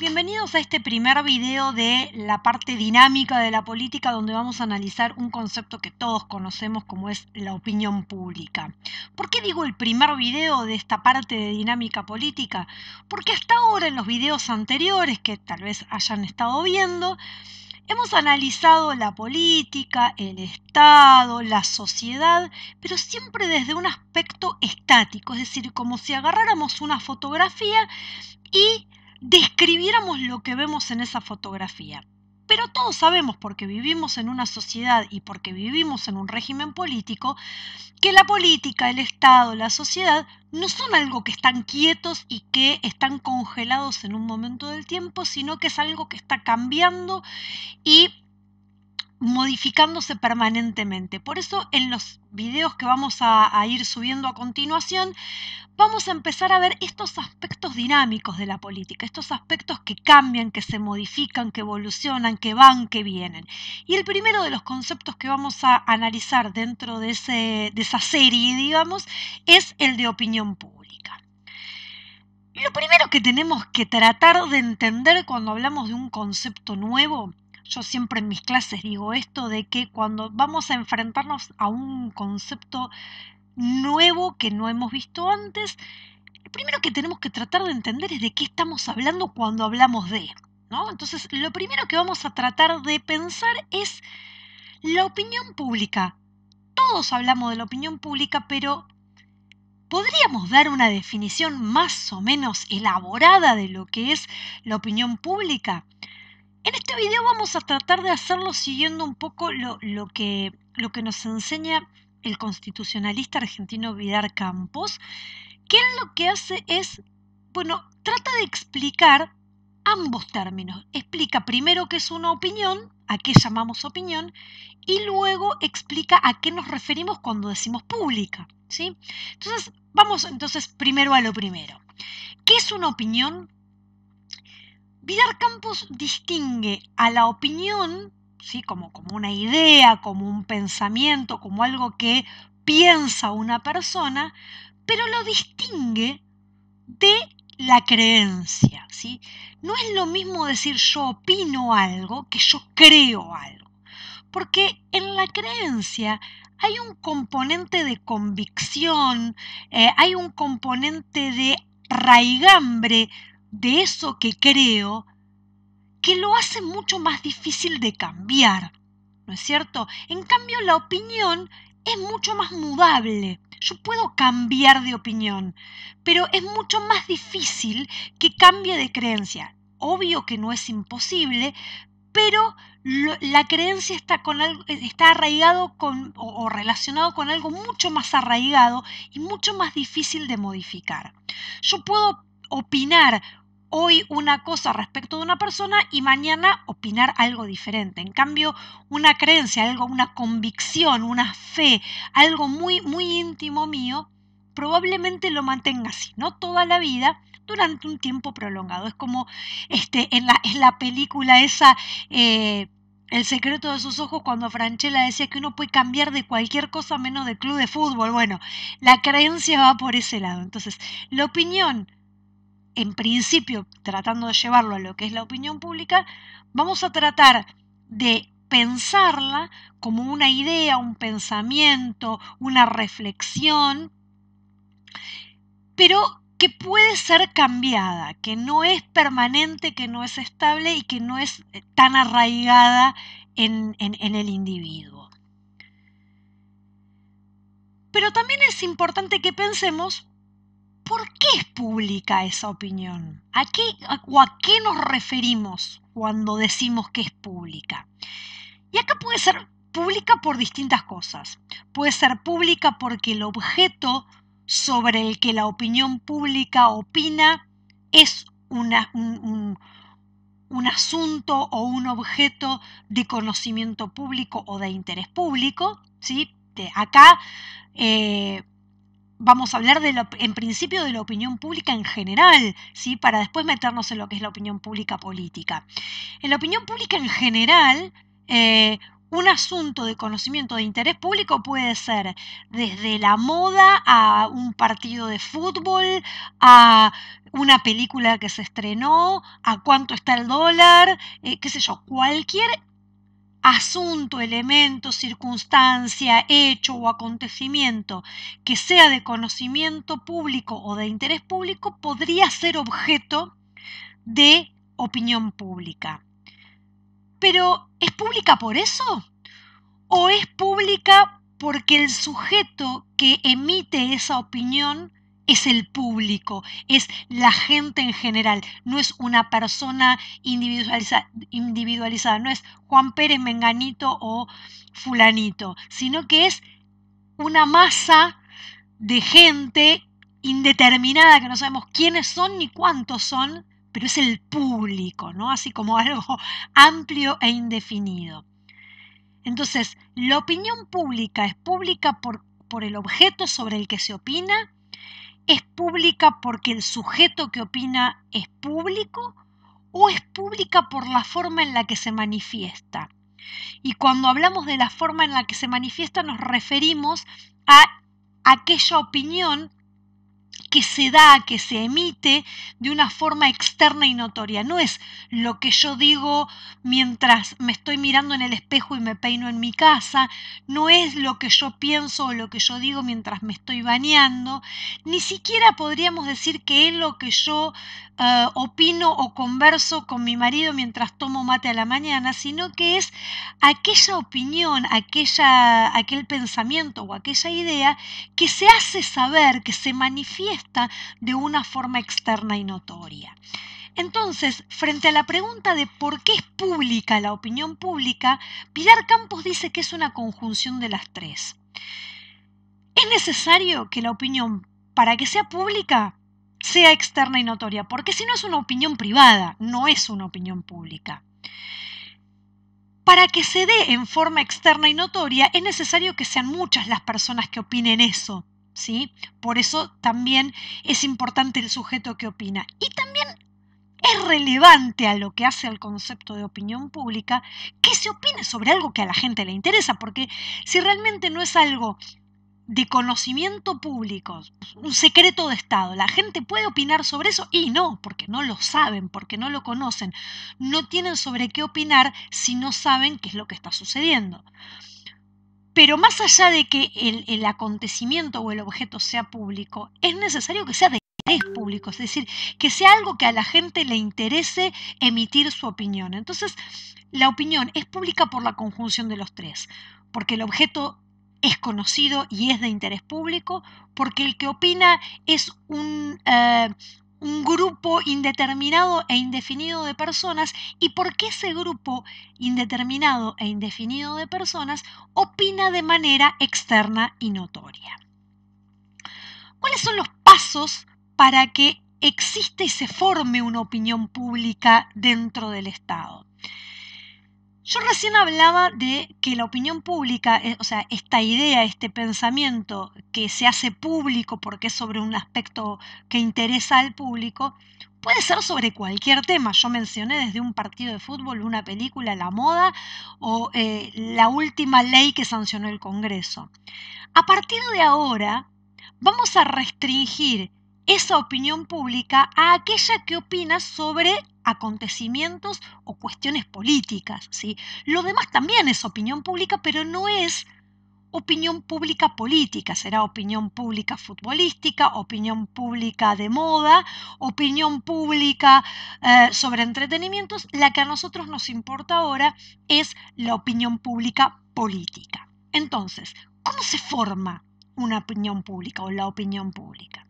Bienvenidos a este primer video de la parte dinámica de la política donde vamos a analizar un concepto que todos conocemos como es la opinión pública. ¿Por qué digo el primer video de esta parte de dinámica política? Porque hasta ahora en los videos anteriores que tal vez hayan estado viendo, Hemos analizado la política, el Estado, la sociedad, pero siempre desde un aspecto estático, es decir, como si agarráramos una fotografía y describiéramos lo que vemos en esa fotografía. Pero todos sabemos, porque vivimos en una sociedad y porque vivimos en un régimen político, que la política, el Estado, la sociedad no son algo que están quietos y que están congelados en un momento del tiempo, sino que es algo que está cambiando y modificándose permanentemente. Por eso en los videos que vamos a, ir subiendo a continuación, vamos a empezar a ver estos aspectos dinámicos de la política, estos aspectos que cambian, que se modifican, que evolucionan, que van, que vienen. Y el primero de los conceptos que vamos a analizar dentro de, de esa serie, digamos, es el de opinión pública. Lo primero que tenemos que tratar de entender cuando hablamos de un concepto nuevo yo siempre en mis clases digo esto de que cuando vamos a enfrentarnos a un concepto nuevo que no hemos visto antes, lo primero que tenemos que tratar de entender es de qué estamos hablando cuando hablamos de, Entonces, lo primero que vamos a tratar de pensar es la opinión pública. Todos hablamos de la opinión pública, pero podríamos dar una definición más o menos elaborada de lo que es la opinión pública. En este video vamos a tratar de hacerlo siguiendo un poco lo, que, nos enseña el constitucionalista argentino Vidar Campos, que él lo que hace es, bueno, trata de explicar ambos términos. Explica primero qué es una opinión, a qué llamamos opinión, y luego explica a qué nos referimos cuando decimos pública. ¿sí? Entonces, vamos entonces primero a lo primero. ¿Qué es una opinión? Vidar Campos distingue a la opinión, ¿sí? como, como una idea, como un pensamiento, como algo que piensa una persona, pero lo distingue de la creencia. ¿sí? No es lo mismo decir yo opino algo que yo creo algo, porque en la creencia hay un componente de convicción, eh, hay un componente de raigambre, de eso que creo que lo hace mucho más difícil de cambiar, ¿no es cierto? En cambio, la opinión es mucho más mudable. Yo puedo cambiar de opinión, pero es mucho más difícil que cambie de creencia. Obvio que no es imposible, pero la creencia está, con está arraigado con, o, o relacionado con algo mucho más arraigado y mucho más difícil de modificar. Yo puedo opinar hoy una cosa respecto de una persona y mañana opinar algo diferente. En cambio, una creencia, algo, una convicción, una fe, algo muy, muy íntimo mío, probablemente lo mantenga así, no toda la vida, durante un tiempo prolongado. Es como este, en, la, la película esa... Eh, el secreto de sus ojos cuando Franchella decía que uno puede cambiar de cualquier cosa menos de club de fútbol. Bueno, la creencia va por ese lado. Entonces, la opinión en principio tratando de llevarlo a lo que es la opinión pública, vamos a tratar de pensarla como una idea, un pensamiento, una reflexión, pero que puede ser cambiada, que no es permanente, que no es estable y que no es eh, tan arraigada en, el individuo. Pero también es importante que pensemos ¿por qué es pública esa opinión? ¿A qué, o a qué nos referimos cuando decimos que es pública? Y acá puede ser pública por distintas cosas. Puede ser pública porque el objeto sobre el que la opinión pública opina es un, asunto o un objeto de conocimiento público o de interés público. ¿sí? De acá eh, vamos a hablar de en principio de la opinión pública en general, ¿sí? para después meternos en lo que es la opinión pública política. En la opinión pública en general, eh, un asunto de conocimiento de interés público puede ser desde la moda a un partido de fútbol, a una película que se estrenó, a cuánto está el dólar, eh, qué sé yo, cualquier asunto, elemento, circunstancia, hecho o acontecimiento que sea de conocimiento público o de interés público podría ser objeto de opinión pública. Pero ¿es pública por eso? ¿O es pública porque el sujeto que emite esa opinión es el público, es la gente en general, no es una persona individualizada, no es Juan Pérez Menganito o fulanito, sino que es una masa de gente indeterminada que no sabemos quiénes son ni cuántos son, pero es el público, ¿no? Así como algo amplio e indefinido. Entonces, la opinión pública es pública por, por el objeto sobre el que se opina ¿Es pública porque el sujeto que opina es público o es pública por la forma en la que se manifiesta? Y cuando hablamos de la forma en la que se manifiesta nos referimos a aquella opinión que se da, que se emite de una forma externa y notoria. No es lo que yo digo mientras me estoy mirando en el espejo y me peino en mi casa, no es lo que yo pienso o lo que yo digo mientras me estoy bañando, ni siquiera podríamos decir que es lo que yo eh, opino o converso con mi marido mientras tomo mate a la mañana, sino que es aquella opinión, aquella, aquel pensamiento o aquella idea que se hace saber, que se manifiesta de una forma externa y notoria. Entonces, frente a la pregunta de por qué es pública la opinión pública, Pilar Campos dice que es una conjunción de las tres. Es necesario que la opinión, para que sea pública, sea externa y notoria, porque si no es una opinión privada, no es una opinión pública. Para que se dé en forma externa y notoria, es necesario que sean muchas las personas que opinen eso, por eso también es importante el sujeto que opina. Y también es relevante a lo que hace al concepto de opinión pública que se opine sobre algo que a la gente le interesa, porque si realmente no es algo de conocimiento público, un secreto de Estado, la gente puede opinar sobre eso y no, porque no lo saben, porque no lo conocen, no tienen sobre qué opinar si no saben qué es lo que está sucediendo. Pero más allá de que el, acontecimiento o el objeto sea público, es necesario que sea de interés público, es decir, que sea algo que a la gente le interese emitir su opinión. Entonces, la opinión es pública por la conjunción de los tres, porque el objeto es conocido y es de interés público, porque el que opina es un, eh, un grupo indeterminado e indefinido de personas y por qué ese grupo indeterminado e indefinido de personas opina de manera externa y notoria. ¿Cuáles son los pasos para que existe y se forme una opinión pública dentro del Estado? Yo recién hablaba de que la opinión pública, eh, o sea, esta idea, este pensamiento que se hace público porque es sobre un aspecto que interesa al público, puede ser sobre cualquier tema. Yo mencioné desde un partido de fútbol, una película, la moda o eh, la última ley que sancionó el Congreso. A partir de ahora, vamos a restringir esa opinión pública a aquella que opina sobre acontecimientos o cuestiones políticas. ¿sí? Lo demás también es opinión pública, pero no es opinión pública política, será opinión pública futbolística, opinión pública de moda, opinión pública eh, sobre entretenimientos. La que a nosotros nos importa ahora es la opinión pública política. Entonces, ¿cómo se forma una opinión pública o la opinión pública.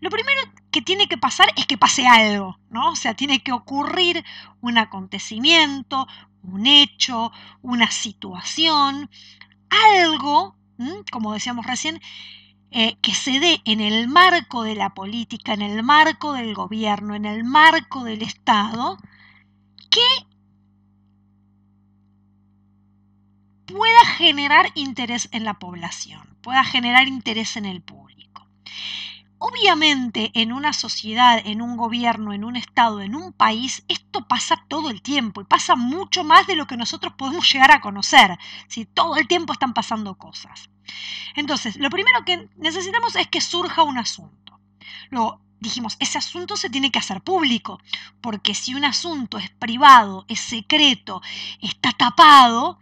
Lo primero que tiene que pasar es que pase algo, ¿no? O sea, tiene que ocurrir un acontecimiento, un hecho, una situación, algo, como decíamos recién, eh, que se dé en el marco de la política, en el marco del gobierno, en el marco del Estado, que pueda generar interés en la población pueda generar interés en el público. Obviamente en una sociedad, en un gobierno, en un estado, en un país, esto pasa todo el tiempo y pasa mucho más de lo que nosotros podemos llegar a conocer. Si Todo el tiempo están pasando cosas. Entonces, lo primero que necesitamos es que surja un asunto. Luego, dijimos, ese asunto se tiene que hacer público, porque si un asunto es privado, es secreto, está tapado,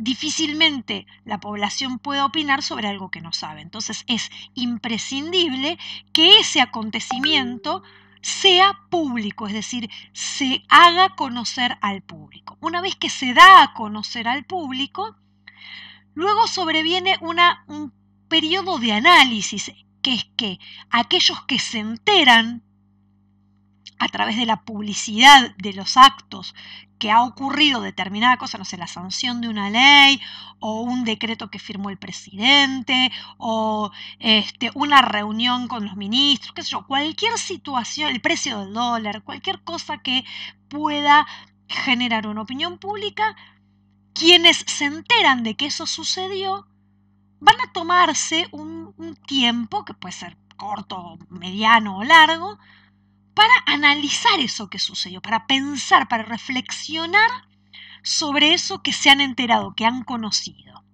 difícilmente la población puede opinar sobre algo que no sabe. Entonces es imprescindible que ese acontecimiento sea público, es decir, se haga conocer al público. Una vez que se da a conocer al público, luego sobreviene un periodo de análisis, que es que aquellos que se enteran a través de la publicidad de los actos que ha ocurrido determinada cosa, no sé, la sanción de una ley o un decreto que firmó el presidente o este, una reunión con los ministros, qué sé yo, cualquier situación, el precio del dólar, cualquier cosa que pueda generar una opinión pública, quienes se enteran de que eso sucedió van a tomarse un, un tiempo, que puede ser corto, mediano o largo, para analizar eso que sucedió, para pensar, para reflexionar sobre eso que se han enterado, que han conocido.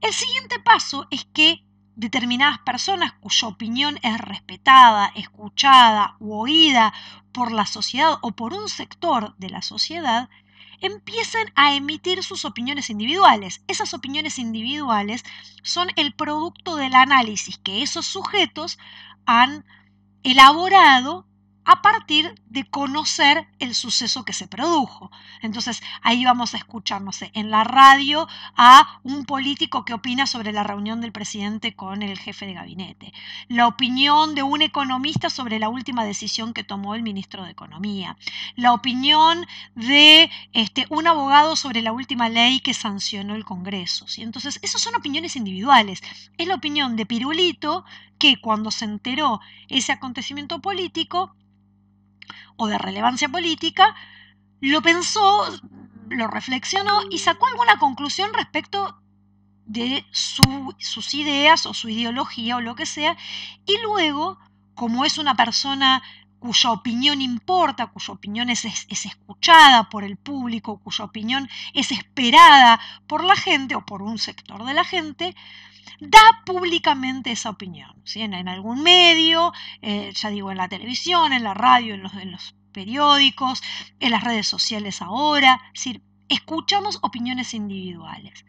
El siguiente paso es que determinadas personas cuya opinión es respetada, escuchada u oída por la sociedad o por un sector de la sociedad, empiecen a emitir sus opiniones individuales. Esas opiniones individuales son el producto del análisis que esos sujetos han elaborado a partir de conocer el suceso que se produjo. Entonces, ahí vamos a escuchar, no sé, en la radio a un político que opina sobre la reunión del presidente con el jefe de gabinete, la opinión de un economista sobre la última decisión que tomó el ministro de Economía, la opinión de este, un abogado sobre la última ley que sancionó el Congreso. Entonces, esas son opiniones individuales. Es la opinión de Pirulito que cuando se enteró ese acontecimiento político, o de relevancia política, lo pensó, lo reflexionó y sacó alguna conclusión respecto de sus ideas o su ideología o lo que sea, y luego, como es una persona cuya opinión importa, cuya opinión es, escuchada por el público, cuya opinión es esperada por la gente o por un sector de la gente, da públicamente esa opinión, en, algún medio, eh, ya digo, en la televisión, en la radio, en los, periódicos, en las redes sociales ahora, es decir, escuchamos opiniones individuales.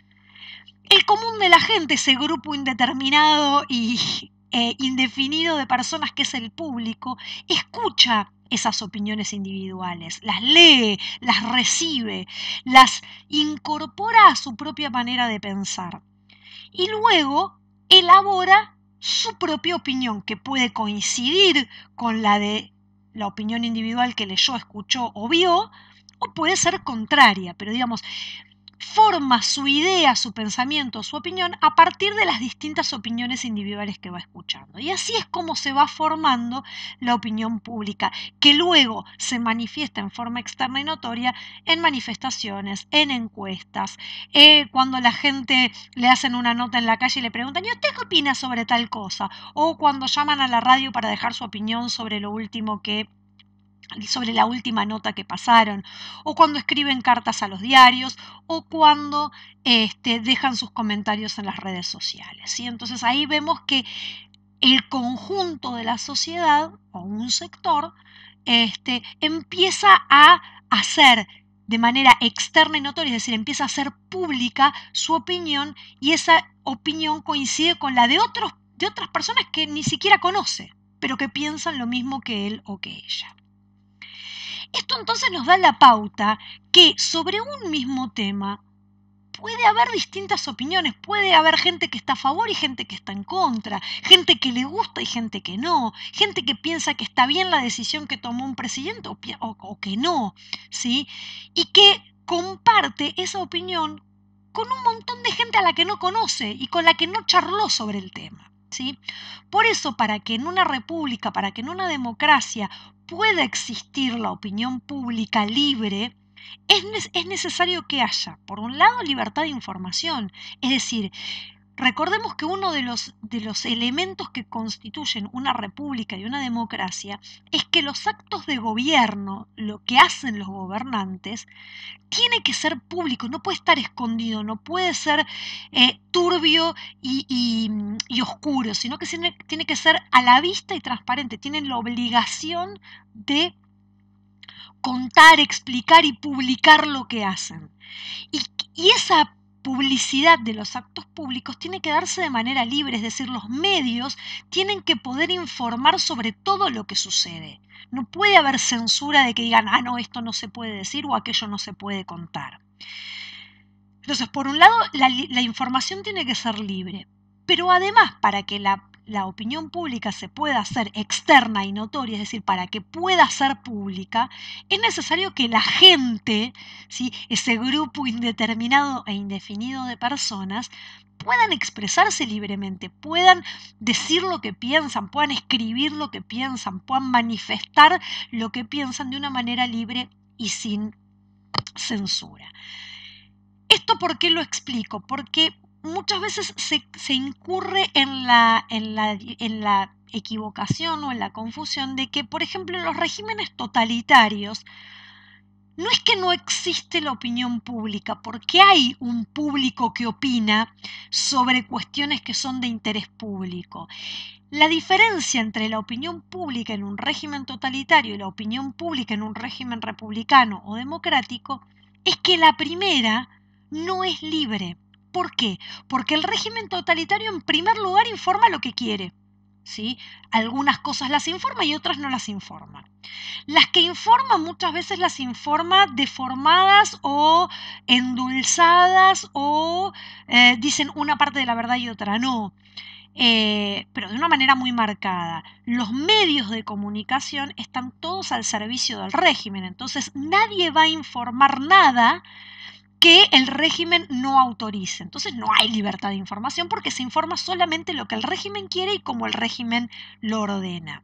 El común de la gente, ese grupo indeterminado y eh, indefinido de personas que es el público, escucha esas opiniones individuales, las lee, las recibe, las incorpora a su propia manera de pensar y luego elabora su propia opinión que puede coincidir con la de la opinión individual que leyó, escuchó o vio, o puede ser contraria, pero digamos, forma su idea, su pensamiento, su opinión a partir de las distintas opiniones individuales que va escuchando. Y así es como se va formando la opinión pública, que luego se manifiesta en forma externa y notoria en manifestaciones, en encuestas, eh, cuando la gente le hacen una nota en la calle y le preguntan, ¿y usted qué opina sobre tal cosa? O cuando llaman a la radio para dejar su opinión sobre lo último que sobre la última nota que pasaron, o cuando escriben cartas a los diarios, o cuando este, dejan sus comentarios en las redes sociales. ¿sí? Entonces ahí vemos que el conjunto de la sociedad o un sector este, empieza a hacer de manera externa y notoria, es decir, empieza a hacer pública su opinión y esa opinión coincide con la de, otros, de otras personas que ni siquiera conoce, pero que piensan lo mismo que él o que ella. Esto entonces nos da la pauta que sobre un mismo tema puede haber distintas opiniones, puede haber gente que está a favor y gente que está en contra, gente que le gusta y gente que no, gente que piensa que está bien la decisión que tomó un presidente o, que no, ¿sí? Y que comparte esa opinión con un montón de gente a la que no conoce y con la que no charló sobre el tema. Por eso, para que en una república, para que en una democracia pueda existir la opinión pública libre, es, es necesario que haya, por un lado, libertad de información, es decir, Recordemos que uno de los, de los elementos que constituyen una república y una democracia es que los actos de gobierno, lo que hacen los gobernantes, tiene que ser público, no puede estar escondido, no puede ser eh, turbio y, oscuro, sino que tiene, que ser a la vista y transparente. Tienen la obligación de contar, explicar y publicar lo que hacen. Y, y esa publicidad de los actos públicos tiene que darse de manera libre, es decir, los medios tienen que poder informar sobre todo lo que sucede. No puede haber censura de que digan, ah, no, esto no se puede decir o aquello no se puede contar. Entonces, por un lado, la, la información tiene que ser libre, pero además, para que la la opinión pública se pueda hacer externa y notoria, es decir, para que pueda ser pública, es necesario que la gente, ¿sí? ese grupo indeterminado e indefinido de personas, puedan expresarse libremente, puedan decir lo que piensan, puedan escribir lo que piensan, puedan manifestar lo que piensan de una manera libre y sin censura. ¿Esto por qué lo explico? Porque muchas veces se, incurre en en la equivocación o en la confusión de que, por ejemplo, en los regímenes totalitarios, no es que no existe la opinión pública, porque hay un público que opina sobre cuestiones que son de interés público. La diferencia entre la opinión pública en un régimen totalitario y la opinión pública en un régimen republicano o democrático es que la primera no es libre ¿Por qué? Porque el régimen totalitario en primer lugar informa lo que quiere. ¿Sí? Algunas cosas las informa y otras no las informa. Las que informa muchas veces las informa deformadas o endulzadas o eh, dicen una parte de la verdad y otra no. Eh, pero de una manera muy marcada. Los medios de comunicación están todos al servicio del régimen, entonces nadie va a informar nada que el régimen no autorice. Entonces no hay libertad de información porque se informa solamente lo que el régimen quiere y como el régimen lo ordena,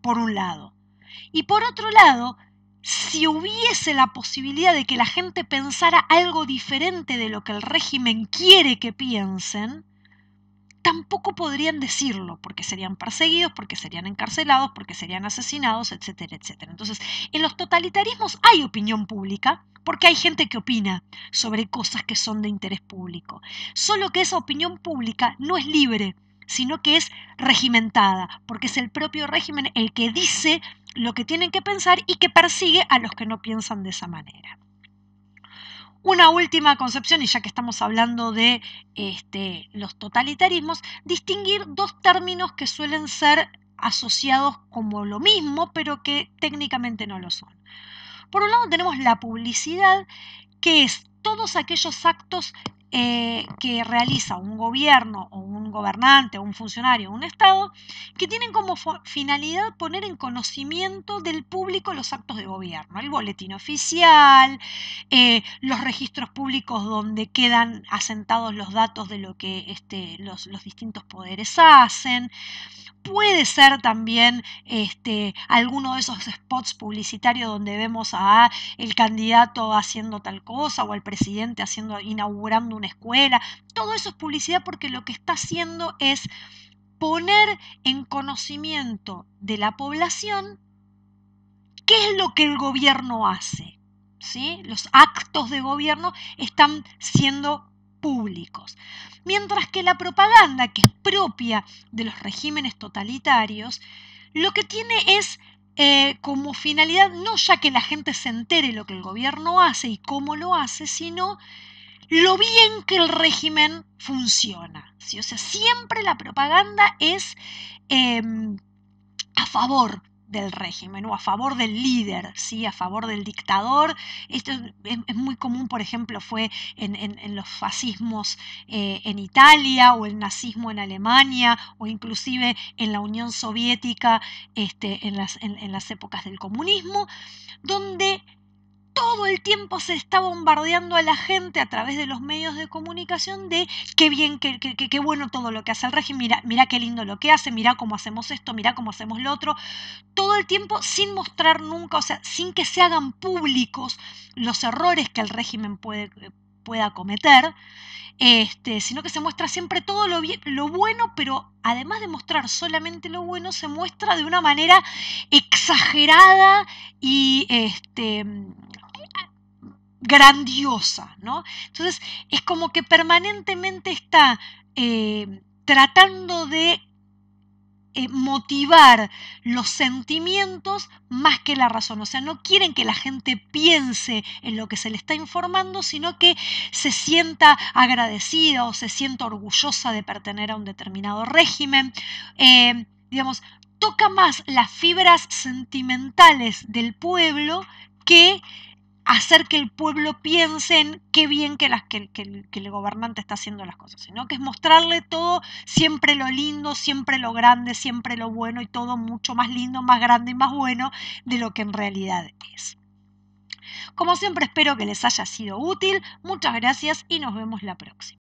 por un lado. Y por otro lado, si hubiese la posibilidad de que la gente pensara algo diferente de lo que el régimen quiere que piensen, tampoco podrían decirlo, porque serían perseguidos, porque serían encarcelados, porque serían asesinados, etcétera, etcétera. Entonces, en los totalitarismos hay opinión pública, porque hay gente que opina sobre cosas que son de interés público. Solo que esa opinión pública no es libre, sino que es regimentada, porque es el propio régimen el que dice lo que tienen que pensar y que persigue a los que no piensan de esa manera. Una última concepción, y ya que estamos hablando de este, los totalitarismos, distinguir dos términos que suelen ser asociados como lo mismo, pero que técnicamente no lo son. Por un lado tenemos la publicidad, que es todos aquellos actos eh, que realiza un gobierno o un gobernante o un funcionario o un Estado, que tienen como finalidad poner en conocimiento del público los actos de gobierno, el boletín oficial, eh, los registros públicos donde quedan asentados los datos de lo que este, los, distintos poderes hacen puede ser también este, alguno de esos spots publicitarios donde vemos a el candidato haciendo tal cosa o al presidente haciendo, inaugurando un escuela. Todo eso es publicidad porque lo que está haciendo es poner en conocimiento de la población qué es lo que el gobierno hace. ¿Sí? Los actos de gobierno están siendo públicos. Mientras que la propaganda, que es propia de los regímenes totalitarios, lo que tiene es eh, como finalidad no ya que la gente se entere lo que el gobierno hace y cómo lo hace, sino lo bien que el régimen funciona. O sea, siempre la propaganda es em, a favor del régimen o a favor del líder, ¿sí? a favor del dictador. Esto es, muy común, por ejemplo, fue en, los fascismos eh, en Italia o el nazismo en Alemania o inclusive en la Unión Soviética este, en, las épocas del comunismo, donde todo el tiempo se está bombardeando a la gente a través de los medios de comunicación de qué bien, qué, qué, bueno todo lo que hace el régimen, mira, mira qué lindo lo que hace, mira cómo hacemos esto, mira cómo hacemos lo otro, todo el tiempo sin mostrar nunca, o sea, sin que se hagan públicos los errores que el régimen puede, pueda cometer, este, sino que se muestra siempre todo lo, bien, lo bueno, pero además de mostrar solamente lo bueno, se muestra de una manera exagerada y este, grandiosa, ¿no? Entonces es como que permanentemente está eh, tratando de eh, motivar los sentimientos más que la razón. O sea, no quieren que la gente piense en lo que se le está informando, sino que se sienta agradecida o se sienta orgullosa de pertenecer a un determinado régimen. Eh, digamos, toca más las fibras sentimentales del pueblo que hacer que el pueblo piense en qué bien que, las, que, el gobernante está haciendo las cosas, sino que es mostrarle todo siempre lo lindo, siempre lo grande, siempre lo bueno y todo mucho más lindo, más grande y más bueno de lo que en realidad es. Como siempre espero que les haya sido útil, muchas gracias y nos vemos la próxima.